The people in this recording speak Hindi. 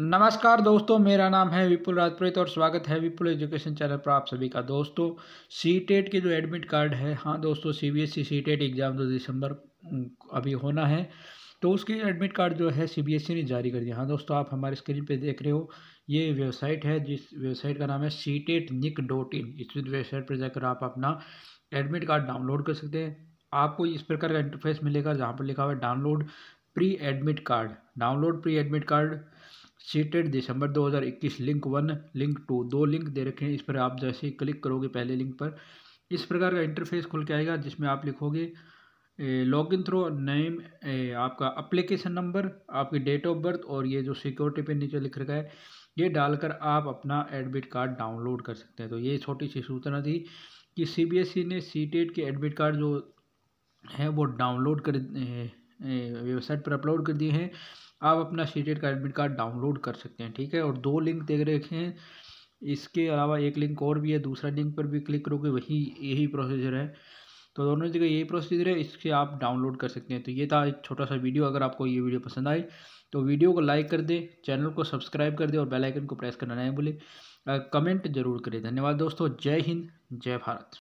नमस्कार दोस्तों मेरा नाम है विपुल राजप्रीत और स्वागत है विपुल एजुकेशन चैनल पर आप सभी का दोस्तों सी टेट e के जो एडमिट कार्ड है हाँ दोस्तों C B S E C TET exam दो दिसंबर अभी होना है तो उसके एडमिट कार्ड जो है सी बी एस ई ने जारी कर दिया हाँ दोस्तों आप हमारे स्क्रीन पे देख रहे हो ये वेबसाइट है जिस वेबसाइट का नाम है C TET nic dot in इस वेबसाइट पर जाकर आप अपना एडमिट कार्ड डाउनलोड कर सकते हैं आपको इस प्रकार का इंटरफेस मिलेगा जहाँ पर लिखा हुआ है download pre admit card download pre admit card CTET दिसंबर 2021 लिंक वन लिंक टू दो लिंक दे रखे हैं इस पर आप जैसे ही क्लिक करोगे पहले लिंक पर इस प्रकार का इंटरफेस खुल के आएगा जिसमें आप लिखोगे लॉग इन थ्रो नेम आपका अप्लीकेशन नंबर आपकी डेट ऑफ बर्थ और ये जो सिक्योरिटी पे नीचे लिख रखा है ये डालकर आप अपना एडमिट कार्ड डाउनलोड कर सकते हैं तो ये छोटी सी सूचना थी कि ई e ने सीटेट के एडमिट कार्ड जो है वो डाउनलोड कर वेबसाइट पर अपलोड कर दिए हैं आप अपना सीटेट का एडमिट कार्ड डाउनलोड कर सकते हैं ठीक है और दो लिंक देख रखे हैं इसके अलावा एक लिंक और भी है दूसरा लिंक पर भी क्लिक करोगे वही यही प्रोसीजर है तो दोनों जगह यही प्रोसीजर है इसके आप डाउनलोड कर सकते हैं तो ये था एक छोटा सा वीडियो अगर आपको ये वीडियो पसंद आए तो वीडियो को लाइक कर दें चैनल को सब्सक्राइब कर दे और बेलाइकन को प्रेस करना नहीं भूलें कमेंट जरूर करें धन्यवाद दोस्तों जय हिंद जय भारत